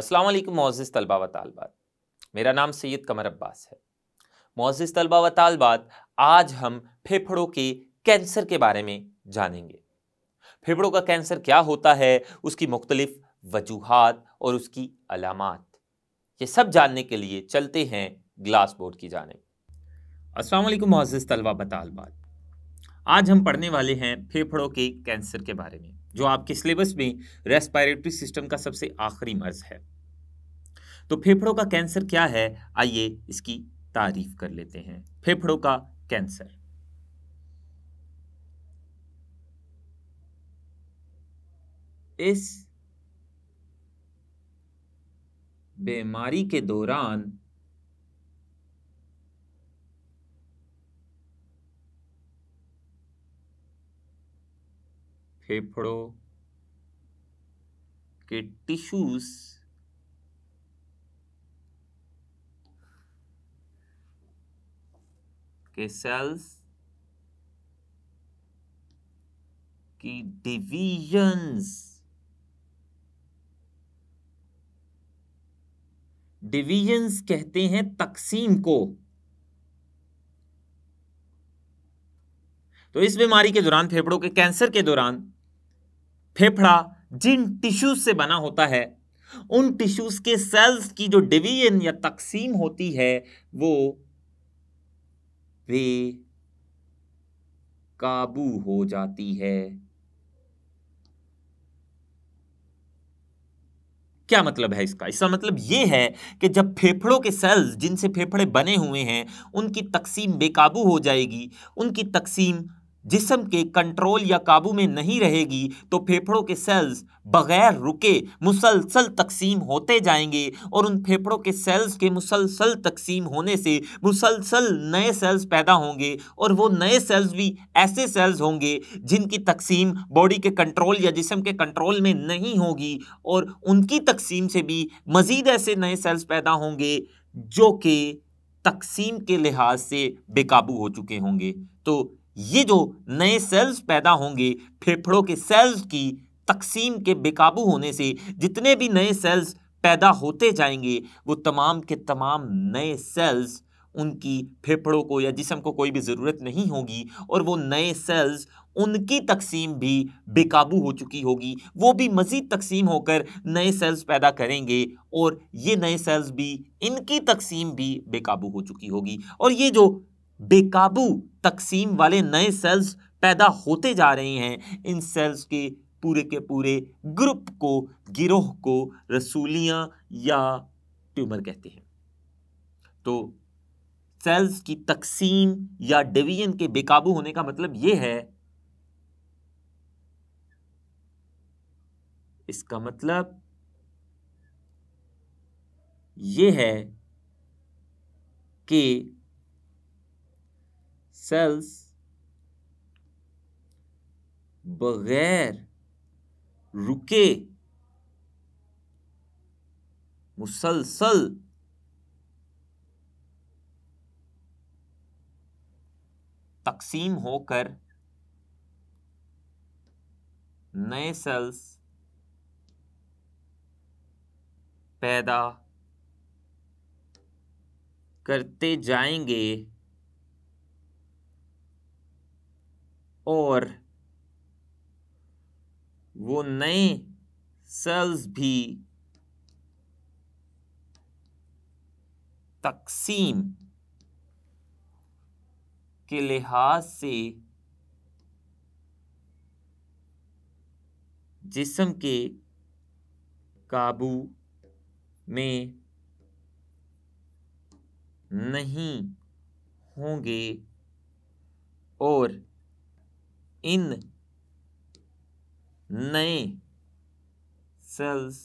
Aslam Moz तलबा व तालबात मेरा नाम सैयद कमर अब्बास है मोज़ तलबा व तालबात आज हम फेफड़ों के कैंसर के बारे में जानेंगे फेफड़ों का कैंसर क्या होता है उसकी मुख्तलिफ वजूहत और उसकी अलामत ये सब जानने के लिए चलते हैं ग्लास बोर्ड की जाने असलम मोज़ तलबा व तालबात आज हम पढ़ने वाले हैं फेफड़ों के कैंसर के बारे में जो आपके सिलेबस में रेस्पायरेटरी सिस्टम का सबसे आखिरी मर्ज है तो फेफड़ों का कैंसर क्या है आइए इसकी तारीफ कर लेते हैं फेफड़ों का कैंसर इस बीमारी के दौरान फेफड़ों के टिश्यूज के सेल्स की डिवीजन्स डिवीजन्स कहते हैं तकसीम को तो इस बीमारी के दौरान फेफड़ों के कैंसर के दौरान फेफड़ा जिन टिश्यूज से बना होता है उन टिश्यूज के सेल्स की जो डिवीजन या तकसीम होती है वो वे काबू हो जाती है क्या मतलब है इसका इसका मतलब यह है कि जब फेफड़ों के सेल्स जिनसे फेफड़े बने हुए हैं उनकी तकसीम बेकाबू हो जाएगी उनकी तकसीम जिसम के कंट्रोल या काबू में नहीं रहेगी तो फेफड़ों के सेल्स बगैर रुके मुसलसल तकसीम होते जाएंगे और उन फेफड़ों के सेल्स के मुसलसल तकसीम होने से मुसलसल नए सेल्स पैदा होंगे और वो नए सेल्स भी ऐसे सेल्स होंगे जिनकी तकसीम बॉडी के कंट्रोल या जिसम के कंट्रोल में नहीं होगी और उनकी तकसीम से भी मज़ीद ऐसे नए सेल्स पैदा होंगे जो कि तकसीम के लिहाज से बेकाबू हो चुके होंगे तो ये जो नए सेल्स पैदा होंगे फेफड़ों के सेल्स की तकसीम के बेकाबू होने से जितने भी नए सेल्स पैदा होते जाएंगे वो तमाम के तमाम नए सेल्स उनकी फेफड़ों को या जिसम को कोई भी ज़रूरत नहीं होगी और वो नए सेल्स उनकी तकसीम भी बेकाबू हो चुकी होगी वो भी मज़ीद तकसीम होकर नए सेल्स पैदा करेंगे और ये नए सेल्स भी इनकी तकसीम भी बेकाबू हो चुकी होगी और ये जो बेकाबू तकसीम वाले नए सेल्स पैदा होते जा रहे हैं इन सेल्स के पूरे के पूरे ग्रुप को गिरोह को रसूलियां या ट्यूमर कहते हैं तो सेल्स की तकसीम या डिवीजन के बेकाबू होने का मतलब यह है इसका मतलब यह है कि सेल्स बगैर रुके मुसलसल तकसीम होकर नए सेल्स पैदा करते जाएंगे और वो नए सेल्स भी तकसीम के लिहाज से जिसम के काबू में नहीं होंगे और इन नए सेल्स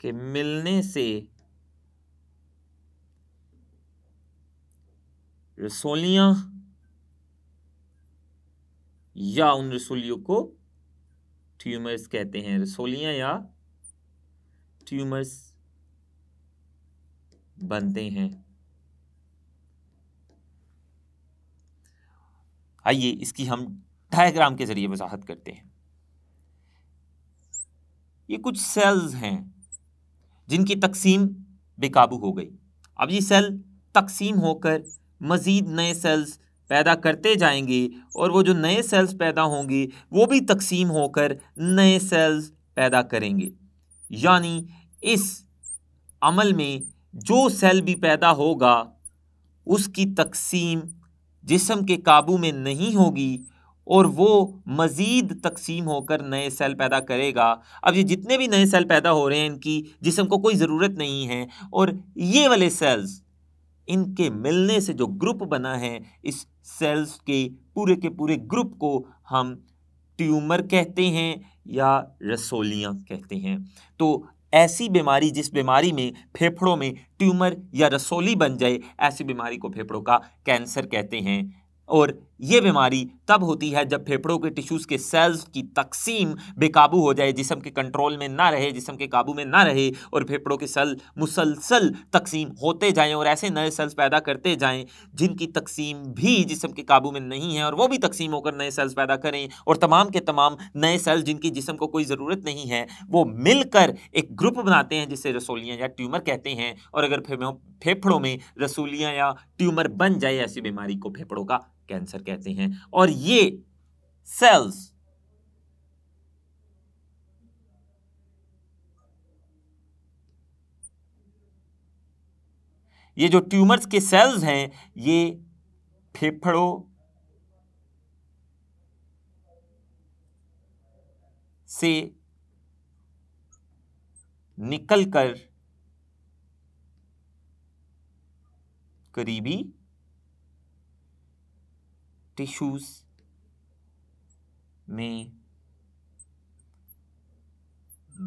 के मिलने से रसोलियां या उन रसोलियों को ट्यूमर्स कहते हैं रसोलियां या ट्यूमर्स बनते हैं आइए इसकी हम डायग्राम के ज़रिए वजाहत करते हैं ये कुछ सेल्स हैं जिनकी तकसीम बेकाबू हो गई अब ये सेल तकसीम होकर मज़ीद नए सेल्स पैदा करते जाएंगे और वो जो नए सेल्स पैदा होंगे वो भी तकसीम होकर नए सेल्स पैदा करेंगे यानी इस अमल में जो सेल भी पैदा होगा उसकी तकसीम जिसम के काबू में नहीं होगी और वो मज़ीद तकसीम होकर नए सेल पैदा करेगा अब ये जितने भी नए सेल पैदा हो रहे हैं इनकी जिसम को कोई ज़रूरत नहीं है और ये वाले सेल्स इनके मिलने से जो ग्रुप बना है इस सेल्स के पूरे के पूरे ग्रुप को हम ट्यूमर कहते हैं या रसोलियाँ कहते हैं तो ऐसी बीमारी जिस बीमारी में फेफड़ों में ट्यूमर या रसोली बन जाए ऐसी बीमारी को फेफड़ों का कैंसर कहते हैं और ये बीमारी तब होती है जब फेफड़ों के टिश्यूज़ के सेल्स की तकसीम बेकाबू हो जाए जिसम के कंट्रोल में ना रहे जिसम के काबू में ना रहे और फेफड़ों के सेल मुसलसल तकसीम होते जाएं और ऐसे नए सेल्स पैदा करते जाएं जिनकी तकसीम भी जिसम के काबू में नहीं है और वो भी तकसीम होकर नए सेल्स पैदा करें और तमाम के तमाम नए सेल्स जिनकी जिसम को कोई ज़रूरत नहीं है वो मिलकर एक ग्रुप बनाते हैं जिसे रसोलियाँ या ट्यूमर कहते हैं और अगर फेफड़ों में रसोलियाँ या ट्यूमर बन जाए ऐसी बीमारी को फेफड़ों का कैंसर कहते हैं और ये सेल्स ये जो ट्यूमर्स के सेल्स हैं ये फेफड़ों से निकलकर करीबी tissues में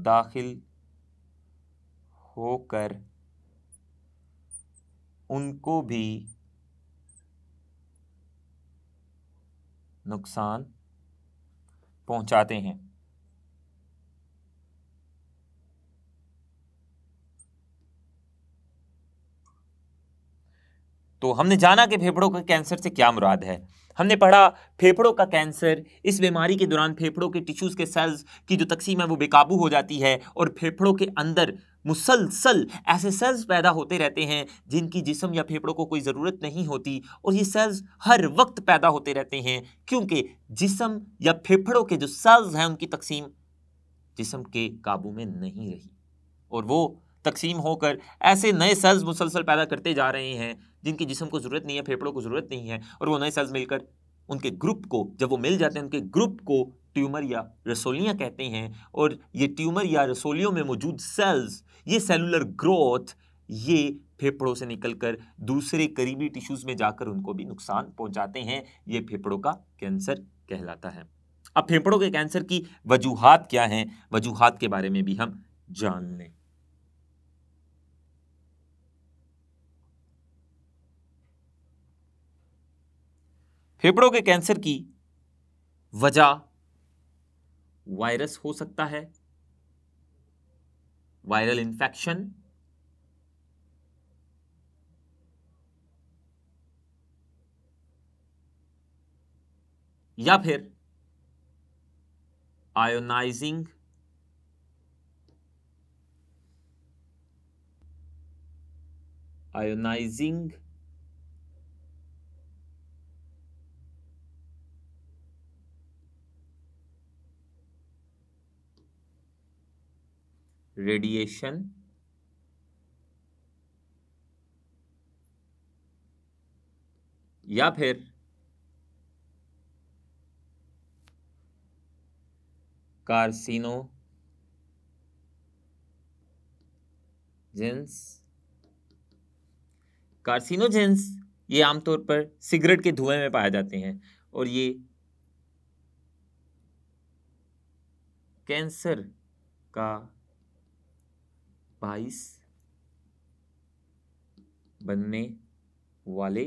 दाखिल होकर उनको भी नुकसान पहुंचाते हैं तो हमने जाना कि फेफड़ों के कैंसर से क्या मुराद है हमने पढ़ा फेफड़ों का कैंसर इस बीमारी के दौरान फेफड़ों के टिश्यूज़ के सेल्स की जो तकसीम है वो बेकाबू हो जाती है और फेफड़ों के अंदर मुसलसल ऐसे सेल्स पैदा होते रहते हैं जिनकी जिसम या फेफड़ों को कोई ज़रूरत नहीं होती और ये सेल्स हर वक्त पैदा होते रहते हैं क्योंकि जिसम या फेफड़ों के जो सेल्स हैं उनकी तकसीम जिसम के काबू में नहीं रही और वो तकसीम होकर ऐसे नए सेल्स मुसलसल पैदा करते जा रहे हैं जिनके जिसम को ज़रूरत नहीं है फेफड़ों को ज़रूरत नहीं है और वो नए सेल्स मिलकर उनके ग्रुप को जब वो मिल जाते हैं उनके ग्रुप को ट्यूमर या रसोलियाँ कहते हैं और ये ट्यूमर या रसोलियों में मौजूद सेल्स ये सेलुलर ग्रोथ ये फेफड़ों से निकलकर दूसरे करीबी टिश्यूज़ में जाकर उनको भी नुकसान पहुंचाते हैं ये फेफड़ों का कैंसर कहलाता है अब फेफड़ों के कैंसर की वजूहत क्या हैं वजूहत के बारे में भी हम जान लें फेफड़ों के कैंसर की वजह वायरस हो सकता है वायरल इंफेक्शन या फिर आयोनाइजिंग आयोनाइजिंग रेडिएशन या फिर कार्सिनो जेंस कार्सिनोजेंस ये आमतौर पर सिगरेट के धुएं में पाए जाते हैं और ये कैंसर का बाईस बनने वाले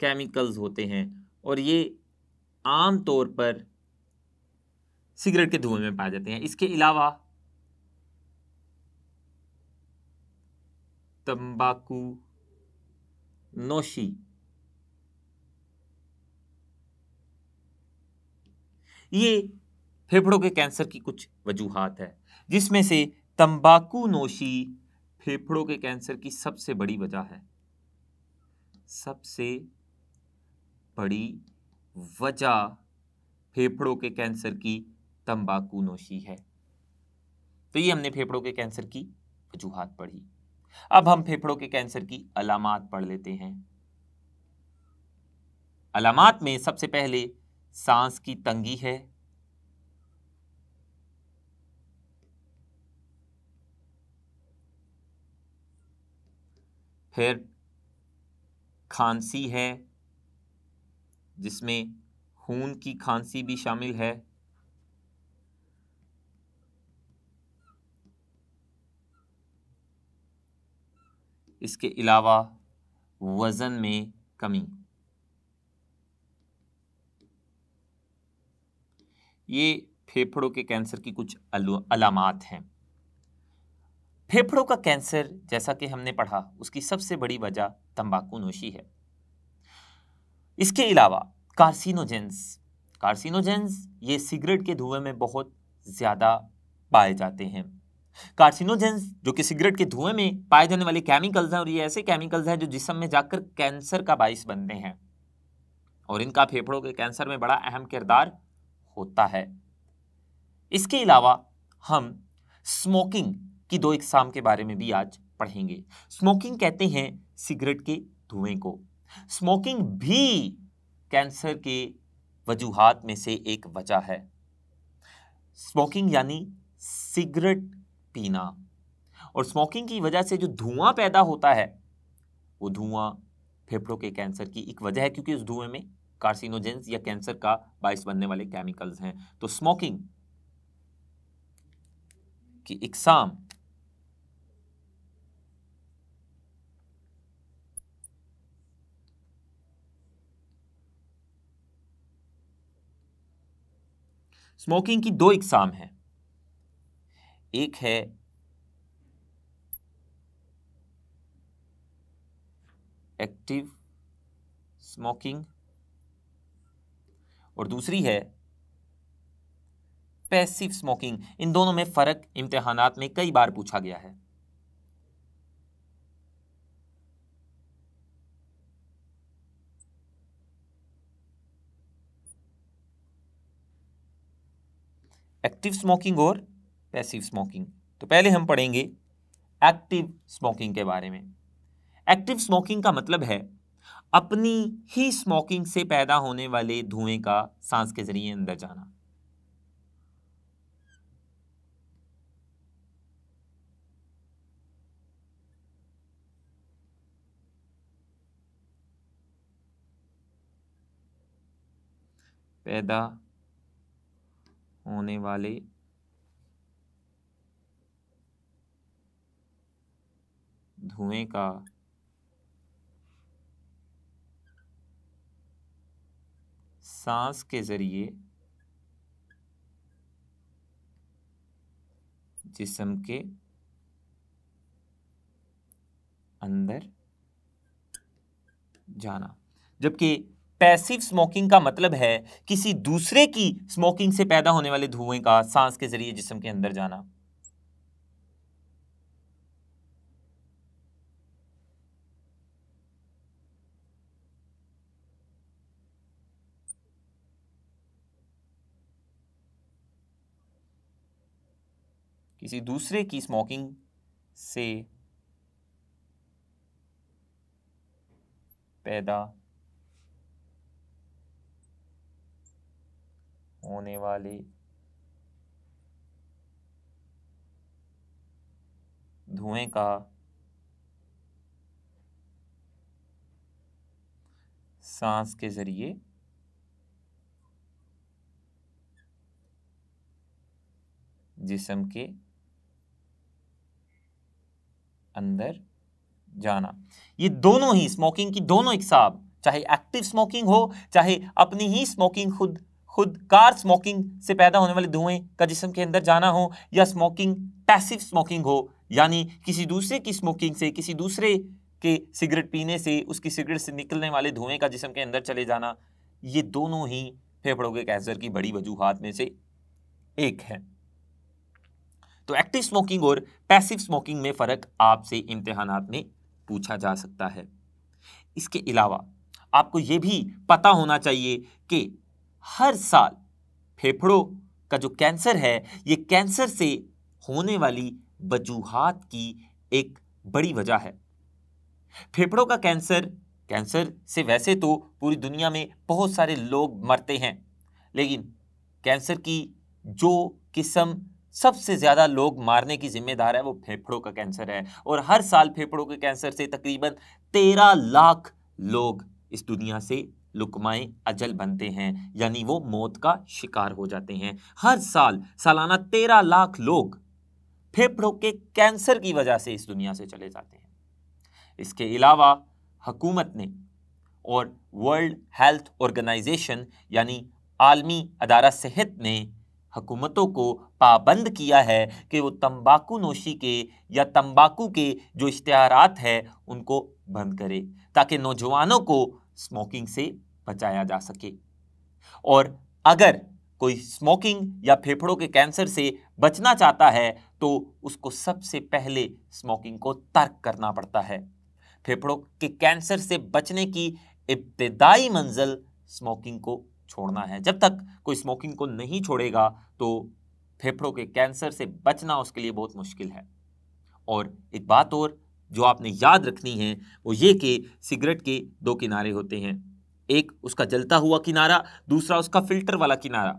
केमिकल्स होते हैं और ये आम तौर पर सिगरेट के धुएं में पाए जाते हैं इसके अलावा तंबाकू नोशी ये फेफड़ों के कैंसर की कुछ वजूहत है जिसमें से तंबाकू नोशी फेफड़ों के कैंसर की सबसे बड़ी वजह है सबसे बड़ी वजह फेफड़ों के कैंसर की तंबाकू नोशी है तो ये हमने फेफड़ों के कैंसर की वजूहत पढ़ी अब हम फेफड़ों के कैंसर की अलामत पढ़ लेते हैं अलामत में सबसे पहले सांस की तंगी है फिर खांसी है जिसमें खून की खांसी भी शामिल है इसके अलावा वज़न में कमी ये फेफड़ों के कैंसर की कुछ अलामत हैं फेफड़ों का कैंसर जैसा कि हमने पढ़ा उसकी सबसे बड़ी वजह तंबाकू नोशी है इसके अलावा कार्सिनोजेंस कार्सिनोजेंस ये सिगरेट के धुएं में बहुत ज़्यादा पाए जाते हैं कार्सिनोजेंस जो कि सिगरेट के धुएं में पाए जाने वाले केमिकल्स हैं और ये ऐसे केमिकल्स हैं जो जिसम में जाकर कैंसर का बायस बनते हैं और इनका फेफड़ों के कैंसर में बड़ा अहम किरदार होता है इसके अलावा हम स्मोकिंग की दो इकसाम के बारे में भी आज पढ़ेंगे स्मोकिंग कहते हैं सिगरेट के धुएं को स्मोकिंग भी कैंसर के वजूहत में से एक वजह है स्मोकिंग यानी सिगरेट पीना और स्मोकिंग की वजह से जो धुआं पैदा होता है वो धुआं फेफड़ों के कैंसर की एक वजह है क्योंकि उस धुएं में कार्सिनोजेंस या कैंसर का बायस बनने वाले केमिकल्स हैं तो स्मोकिंग की इकसाम स्मोकिंग की दो इकसाम है एक है एक्टिव स्मोकिंग और दूसरी है पैसिव स्मोकिंग इन दोनों में फ़र्क इम्तिहानात में कई बार पूछा गया है एक्टिव स्मोकिंग और पैसिव स्मोकिंग तो पहले हम पढ़ेंगे एक्टिव स्मोकिंग के बारे में एक्टिव स्मोकिंग का मतलब है अपनी ही स्मोकिंग से पैदा होने वाले धुएं का सांस के जरिए अंदर जाना पैदा होने वाले धुएं का सांस के जरिए जिसम के अंदर जाना जबकि पैसिव स्मोकिंग का मतलब है किसी दूसरे की स्मोकिंग से पैदा होने वाले धुएं का सांस के जरिए जिसम के अंदर जाना किसी दूसरे की स्मोकिंग से पैदा होने वाली धुएं का सांस के जरिए जिसम के अंदर जाना ये दोनों ही स्मोकिंग की दोनों इकसाब चाहे एक्टिव स्मोकिंग हो चाहे अपनी ही स्मोकिंग खुद खुद कार स्मोकिंग से पैदा होने वाले धुएं का जिसम के अंदर जाना हो या स्मोकिंग पैसिव स्मोकिंग हो यानी किसी दूसरे की स्मोकिंग से किसी दूसरे के सिगरेट पीने से उसकी सिगरेट से निकलने वाले धुएं का जिसम के अंदर चले जाना ये दोनों ही फेफड़ों के कैंसर की बड़ी वजूहत में से एक है तो एक्टिव स्मोकिंग और पैसिव स्मोकिंग में फ़र्क आपसे इम्तहान में पूछा जा सकता है इसके अलावा आपको ये भी पता होना चाहिए कि हर साल फेफड़ों का जो कैंसर है ये कैंसर से होने वाली वजूहत की एक बड़ी वजह है फेफड़ों का कैंसर कैंसर से वैसे तो पूरी दुनिया में बहुत सारे लोग मरते हैं लेकिन कैंसर की जो किस्म सबसे ज़्यादा लोग मारने की जिम्मेदार है वो फेफड़ों का कैंसर है और हर साल फेफड़ों के कैंसर से तकरीबन तेरह लाख लोग इस दुनिया से लुकमाएँ अजल बनते हैं यानी वो मौत का शिकार हो जाते हैं हर साल सालाना तेरह लाख लोग फेफड़ों के कैंसर की वजह से इस दुनिया से चले जाते हैं इसके अलावा हकूमत ने और वर्ल्ड हेल्थ ऑर्गेनाइजेशन यानी आलमी अदारा सेहत ने हकूमतों को पाबंद किया है कि वो तंबाकू नोशी के या तंबाकू के जो इश्तारत है उनको बंद करे ताकि नौजवानों को स्मोकिंग से बचाया जा सके और अगर कोई स्मोकिंग या फेफड़ों के कैंसर से बचना चाहता है तो उसको सबसे पहले स्मोकिंग को तर्क करना पड़ता है फेफड़ों के कैंसर से बचने की इब्तदाई मंजिल स्मोकिंग को छोड़ना है जब तक कोई स्मोकिंग को नहीं छोड़ेगा तो फेफड़ों के कैंसर से बचना उसके लिए बहुत मुश्किल है और एक बात और जो आपने याद रखनी है वो ये कि सिगरेट के दो किनारे होते हैं एक उसका जलता हुआ किनारा दूसरा उसका फिल्टर वाला किनारा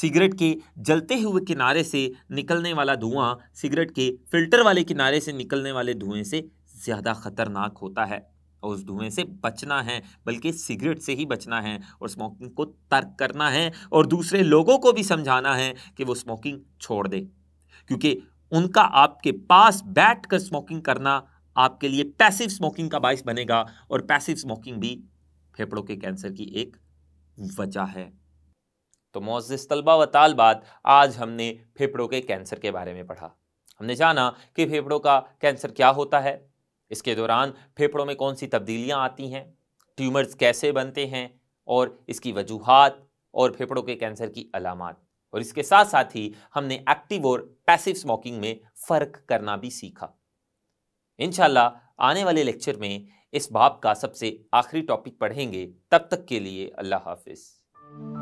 सिगरेट के जलते हुए किनारे से निकलने वाला धुआं सिगरेट के फिल्टर वाले किनारे से निकलने वाले धुएं से ज़्यादा खतरनाक होता है और उस धुएं से बचना है बल्कि सिगरेट से ही बचना है और स्मोकिंग को तर्क करना है और दूसरे लोगों को भी समझाना है कि वो स्मोकिंग छोड़ दे क्योंकि उनका आपके पास बैठ कर स्मोकिंग करना आपके लिए पैसिव स्मोकिंग का बायस बनेगा और पैसिव स्मोकिंग भी फेफड़ों के कैंसर की एक वजह है तो मोजिस तलबा व तालबात आज हमने फेफड़ों के कैंसर के बारे में पढ़ा हमने जाना कि फेफड़ों का कैंसर क्या होता है इसके दौरान फेफड़ों में कौन सी तब्दीलियाँ आती हैं ट्यूमर्स कैसे बनते हैं और इसकी वजूहत और फेफड़ों के कैंसर की अलामत और इसके साथ साथ ही हमने एक्टिव और पैसिव स्मोकिंग में फ़र्क करना भी सीखा इन आने वाले लेक्चर में इस बाब का सबसे आखिरी टॉपिक पढ़ेंगे तब तक के लिए अल्लाह हाफिज़